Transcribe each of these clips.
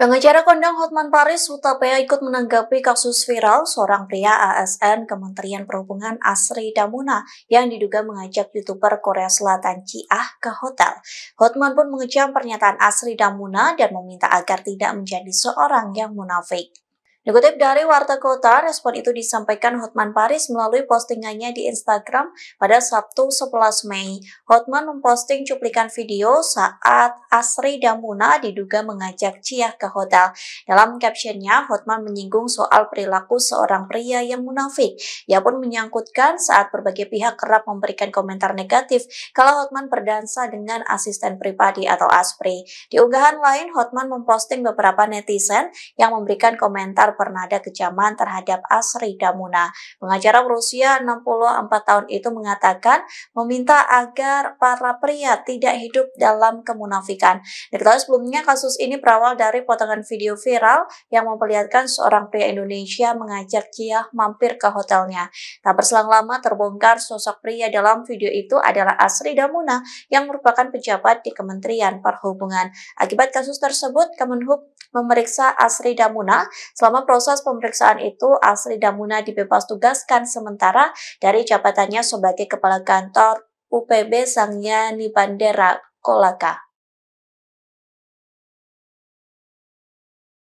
Pengacara kondang Hotman Paris Hutapea ikut menanggapi kasus viral seorang pria ASN Kementerian Perhubungan Asri Damuna yang diduga mengajak YouTuber Korea Selatan Ciah ke hotel. Hotman pun mengecam pernyataan Asri Damuna dan meminta agar tidak menjadi seorang yang munafik. Dikutip dari Warta Kota, respon itu disampaikan Hotman Paris melalui postingannya di Instagram pada Sabtu 11 Mei. Hotman memposting cuplikan video saat Asri Damuna diduga mengajak Cia ke hotel. Dalam captionnya, Hotman menyinggung soal perilaku seorang pria yang munafik. Ia pun menyangkutkan saat berbagai pihak kerap memberikan komentar negatif kalau Hotman berdansa dengan asisten pribadi atau aspri. Di unggahan lain, Hotman memposting beberapa netizen yang memberikan komentar pernah ada kecaman terhadap Asri Damuna. Pengacara berusia 64 tahun itu mengatakan meminta agar para pria tidak hidup dalam kemunafikan. Diketahui sebelumnya kasus ini berawal dari potongan video viral yang memperlihatkan seorang pria Indonesia mengajak Kiah mampir ke hotelnya. Tak berselang lama terbongkar sosok pria dalam video itu adalah Asri Damuna yang merupakan pejabat di Kementerian Perhubungan. Akibat kasus tersebut, Kemenhub memeriksa Asri Damuna selama Selama proses pemeriksaan itu, Asri Damuna dibebas tugaskan sementara dari jabatannya sebagai Kepala Kantor UPB Sangya Nipandera Kolaka.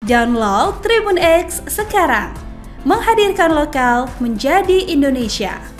Download Tribun X sekarang. Menghadirkan lokal menjadi Indonesia.